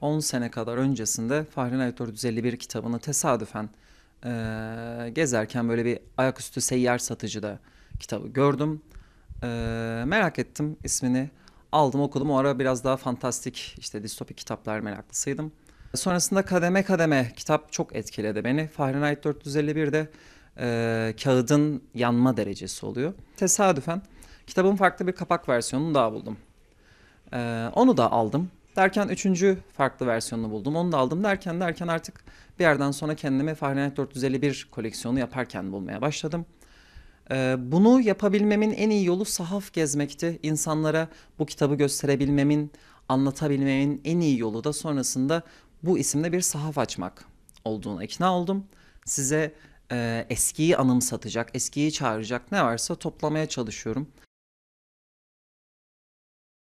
10 sene kadar öncesinde Fahrenheit 451 kitabını tesadüfen e, gezerken böyle bir ayaküstü seyyar satıcıda kitabı gördüm. E, merak ettim ismini. Aldım okudum. O ara biraz daha fantastik işte distopik kitaplar meraklısıydım. Sonrasında kademe kademe kitap çok etkiledi beni. Fahrenheit 451'de e, kağıdın yanma derecesi oluyor. Tesadüfen kitabın farklı bir kapak versiyonunu daha buldum. E, onu da aldım. Derken üçüncü farklı versiyonunu buldum. Onu da aldım derken derken artık bir yerden sonra kendimi Fahrenheit 451 koleksiyonu yaparken bulmaya başladım. Ee, bunu yapabilmemin en iyi yolu sahaf gezmekti. İnsanlara bu kitabı gösterebilmemin, anlatabilmemin en iyi yolu da sonrasında bu isimde bir sahaf açmak olduğuna ikna oldum. Size e, eskiyi anımsatacak, eskiyi çağıracak ne varsa toplamaya çalışıyorum.